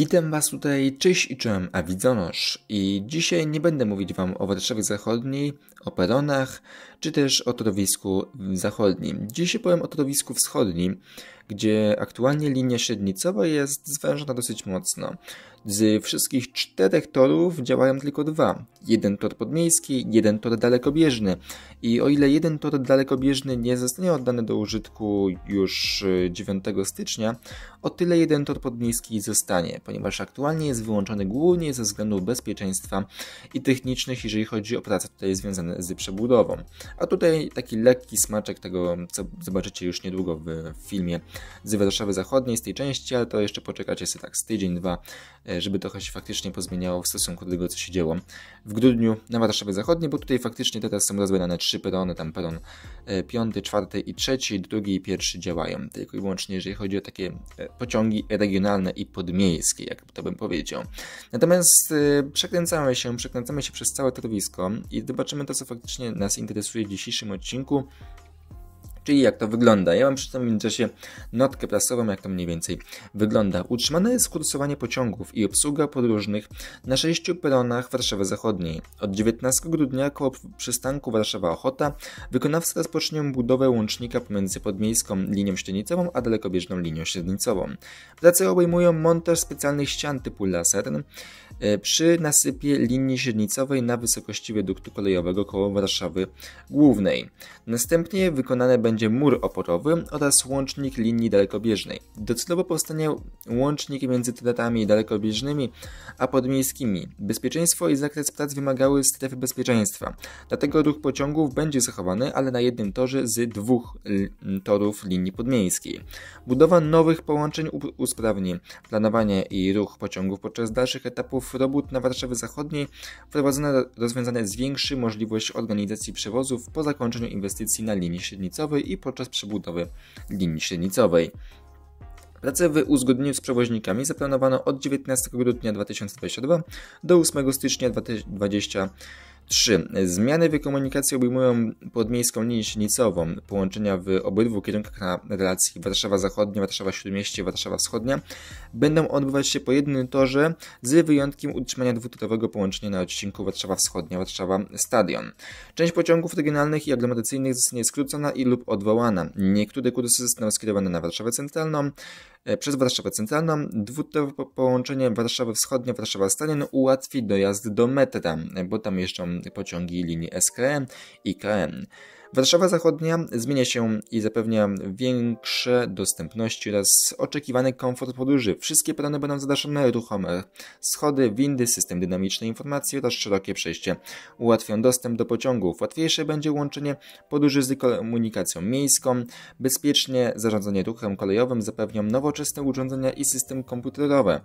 Witam Was tutaj, cześć i czułem, a widzonosz. I dzisiaj nie będę mówić Wam o Warszawie Zachodniej, o peronach, czy też o torowisku zachodnim. Dzisiaj powiem o torowisku wschodnim, gdzie aktualnie linia średnicowa jest zwężona dosyć mocno. Z wszystkich czterech torów działają tylko dwa. Jeden tor podmiejski, jeden tor dalekobieżny. I o ile jeden tor dalekobieżny nie zostanie oddany do użytku już 9 y, stycznia, o tyle jeden tor podmiejski zostanie, ponieważ aktualnie jest wyłączony głównie ze względów bezpieczeństwa i technicznych, jeżeli chodzi o prace tutaj związane z przebudową. A tutaj taki lekki smaczek tego, co zobaczycie już niedługo w filmie z Warszawy Zachodniej, z tej części, ale to jeszcze poczekacie sobie tak z tydzień, dwa, y, E, żeby trochę się faktycznie pozmieniało w stosunku do tego, co się działo w grudniu na Warszawie Zachodniej, bo tutaj faktycznie teraz są rozbierane trzy perony, tam peron e, piąty, czwarty i trzeci, drugi i pierwszy działają, tylko i wyłącznie jeżeli chodzi o takie e, pociągi regionalne i podmiejskie, jak to bym powiedział. Natomiast przekręcamy się, przekręcamy się przez całe torowisko i zobaczymy to, co faktycznie nas interesuje w dzisiejszym odcinku, Czyli jak to wygląda? Ja mam przy tym międzyczasie notkę prasową, jak to mniej więcej wygląda. Utrzymane jest kursowanie pociągów i obsługa podróżnych na sześciu peronach Warszawy Zachodniej. Od 19 grudnia koło przystanku Warszawa Ochota wykonawcy rozpoczną budowę łącznika pomiędzy podmiejską linią średnicową a dalekobieżną linią średnicową. Prace obejmują montaż specjalnych ścian typu laser e, przy nasypie linii średnicowej na wysokości wiaduktu kolejowego koło Warszawy Głównej. Następnie wykonane będą będzie mur oporowy oraz łącznik linii dalekobieżnej. Docelowo powstanie łącznik między terenami dalekobieżnymi a podmiejskimi. Bezpieczeństwo i zakres prac wymagały strefy bezpieczeństwa. Dlatego ruch pociągów będzie zachowany, ale na jednym torze z dwóch torów linii podmiejskiej. Budowa nowych połączeń usprawni planowanie i ruch pociągów podczas dalszych etapów robót na Warszawie Zachodniej. Wprowadzone rozwiązanie zwiększy możliwość organizacji przewozów po zakończeniu inwestycji na linii średnicowej i podczas przebudowy linii średnicowej. Prace w uzgodnieniu z przewoźnikami zaplanowano od 19 grudnia 2022 do 8 stycznia 2020 3. Zmiany w komunikacji obejmują podmiejską linię silnicową, połączenia w obydwu kierunkach na relacji Warszawa Zachodnia, Warszawa Śródmieście, Warszawa Wschodnia będą odbywać się po jednym torze z wyjątkiem utrzymania dwutorowego połączenia na odcinku Warszawa Wschodnia, Warszawa Stadion. Część pociągów regionalnych i aglomeracyjnych zostanie skrócona i lub odwołana. Niektóre kursy zostaną skierowane na Warszawę Centralną, e, przez Warszawę Centralną. Dwutorowe połączenie Warszawa Wschodnia, Warszawa Stadion ułatwi dojazd do metra, bo tam jeszcze pociągi linii SKM i KN. Warszawa Zachodnia zmienia się i zapewnia większe dostępności oraz oczekiwany komfort podróży. Wszystkie perony będą zadaszone ruchome. Schody, windy, system dynamicznej informacji oraz szerokie przejście ułatwią dostęp do pociągów. Łatwiejsze będzie łączenie podróży z komunikacją miejską. Bezpiecznie zarządzanie ruchem kolejowym zapewnią nowoczesne urządzenia i system komputerowe.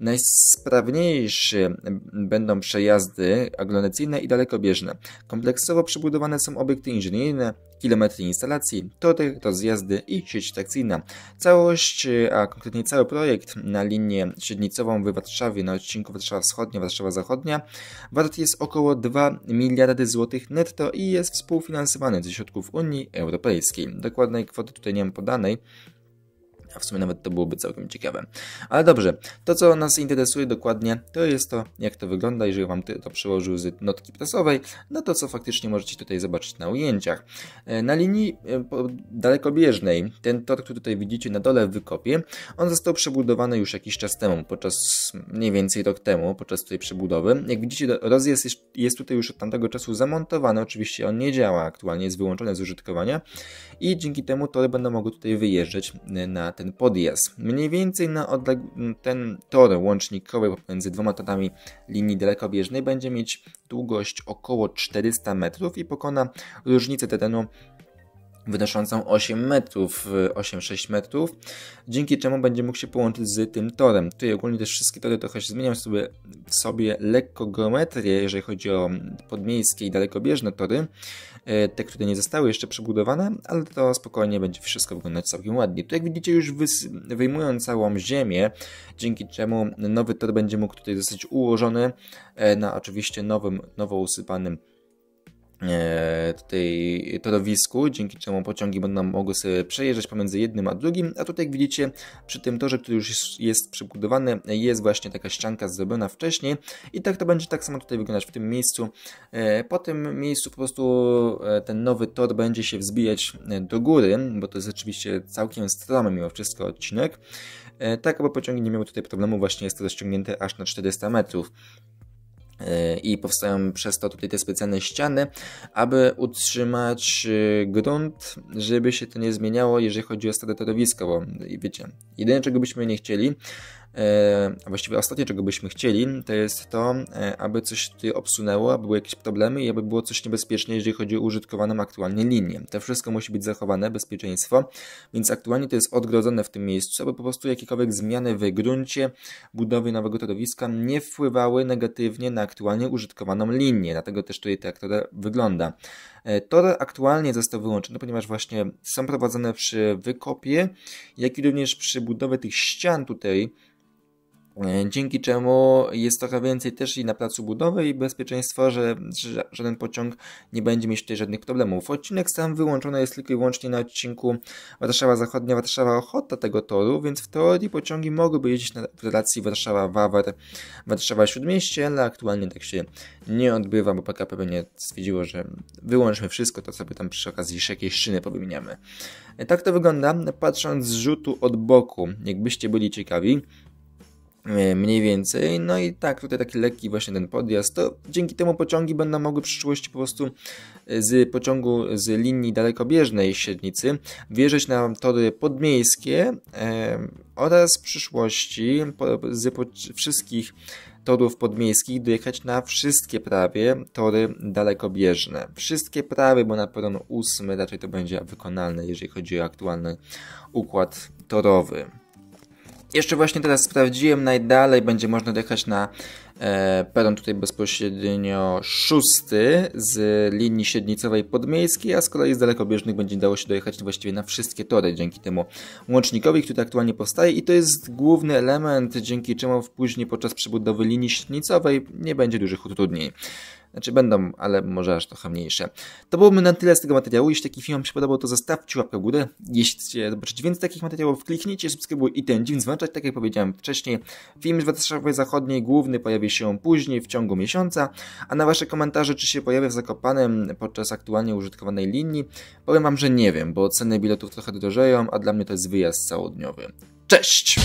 Najsprawniejsze będą przejazdy aglomeracyjne i dalekobieżne. Kompleksowo przebudowane są obiekty inżynierii kilometry instalacji, tory, rozjazdy i sieć trakcyjna. Całość, y, a konkretnie cały projekt na linię średnicową w Warszawie na odcinku Warszawa Wschodnia, Warszawa Zachodnia wart jest około 2 miliardy złotych netto i jest współfinansowany ze środków Unii Europejskiej. Dokładnej kwoty tutaj nie mam podanej, a w sumie nawet to byłoby całkiem ciekawe. Ale dobrze, to co nas interesuje dokładnie, to jest to, jak to wygląda, jeżeli Wam to przyłożył z notki prasowej, no to co faktycznie możecie tutaj zobaczyć na ujęciach. E, na linii e, dalekobieżnej, ten tor, który tutaj widzicie na dole w wykopie, on został przebudowany już jakiś czas temu, podczas mniej więcej rok temu, podczas tej przebudowy. Jak widzicie, rozjazd jest, jest tutaj już od tamtego czasu zamontowany, oczywiście on nie działa aktualnie, jest wyłączony z użytkowania i dzięki temu tory będą mogły tutaj wyjeżdżać e, na ten ten podjazd. Mniej więcej na odleg- ten tor łącznikowy pomiędzy dwoma torami linii dalekobieżnej będzie mieć długość około 400 metrów i pokona różnicę terenu wynoszącą 8 metrów, 8-6 y, metrów, dzięki czemu będzie mógł się połączyć z tym torem. Tutaj ogólnie też wszystkie tory trochę się zmieniają sobie, w sobie lekko geometrię, jeżeli chodzi o podmiejskie i dalekobieżne tory, e, te, które nie zostały jeszcze przebudowane, ale to spokojnie będzie wszystko wyglądać całkiem ładnie. Tu jak widzicie już wyjmują całą ziemię, dzięki czemu nowy tor będzie mógł tutaj zostać ułożony e, na oczywiście nowym, nowo usypanym E, tutaj torowisku, dzięki czemu pociągi będą mogły sobie przejeżdżać pomiędzy jednym a drugim, a tutaj jak widzicie przy tym torze, który już jest przebudowany, jest właśnie taka ścianka zrobiona wcześniej i tak to będzie tak samo tutaj wyglądać w tym miejscu. E, po tym miejscu po prostu e, ten nowy tor będzie się wzbijać do góry, bo to jest oczywiście całkiem stromy mimo wszystko odcinek, tak aby pociągi nie miały tutaj problemu, właśnie jest to rozciągnięte aż na 400 metrów i powstają przez to tutaj te specjalne ściany, aby utrzymać y, grunt, żeby się to nie zmieniało, jeżeli chodzi o stare torowisko, bo wiecie, jedyne czego byśmy nie chcieli, E, a właściwie ostatnie, czego byśmy chcieli, to jest to, e, aby coś tutaj obsunęło, aby były jakieś problemy i aby było coś niebezpieczne, jeżeli chodzi o użytkowaną aktualnie linię. To wszystko musi być zachowane, bezpieczeństwo, więc aktualnie to jest odgrodzone w tym miejscu, aby po prostu jakiekolwiek zmiany w gruncie budowy nowego torowiska nie wpływały negatywnie na aktualnie użytkowaną linię. Dlatego też tutaj tak to wygląda. E, Tor aktualnie został wyłączony, ponieważ właśnie są prowadzone przy wykopie, jak i również przy budowie tych ścian tutaj E, dzięki czemu jest trochę więcej też i na placu budowy i bezpieczeństwa, że, żaden pociąg nie będzie mieć tutaj żadnych problemów. Odcinek sam wyłączony jest tylko i wyłącznie na odcinku Warszawa Zachodnia, Warszawa Ochota tego toru, więc w teorii pociągi mogłyby jeździć na relacji Warszawa Wawar, Warszawa Śródmieście, ale aktualnie tak się nie odbywa, bo PKP pewnie stwierdziło, że wyłączmy wszystko, to sobie tam przy okazji jeszcze jakieś szyny powymieniamy. E, tak to wygląda, patrząc z rzutu od boku, jakbyście byli ciekawi. E, mniej więcej. No i tak, tutaj taki lekki właśnie ten podjazd, to dzięki temu pociągi będą mogły w przyszłości po prostu e, z pociągu z linii dalekobieżnej średnicy wjeżdżać na tory podmiejskie e, oraz w przyszłości z wszystkich torów podmiejskich dojechać na wszystkie prawie tory dalekobieżne. Wszystkie prawie, bo na pewno ósmy raczej to będzie wykonalne, jeżeli chodzi o aktualny układ torowy. Jeszcze właśnie teraz sprawdziłem, najdalej będzie można dojechać na e, peron tutaj bezpośrednio szósty z linii średnicowej podmiejskiej, a z kolei z dalekobieżnych będzie dało się dojechać właściwie na wszystkie tory dzięki temu łącznikowi, który aktualnie powstaje i to jest główny element, dzięki czemu później podczas przebudowy linii średnicowej nie będzie dużych utrudnień. Znaczy będą, ale może aż trochę mniejsze. To byłoby na tyle z tego materiału. Jeśli taki film Wam się podobał, to zostawcie łapkę w górę. Jeśli chcecie zobaczyć więcej takich materiałów, kliknijcie subskrybuj i ten dzień zwłaszcza, tak jak powiedziałem wcześniej. Film z Warszawy Zachodniej główny pojawi się później, w ciągu miesiąca. A na Wasze komentarze, czy się pojawia w Zakopanem podczas aktualnie użytkowanej linii, powiem Wam, że nie wiem, bo ceny biletów trochę drożeją, a dla mnie to jest wyjazd całodniowy. Cześć!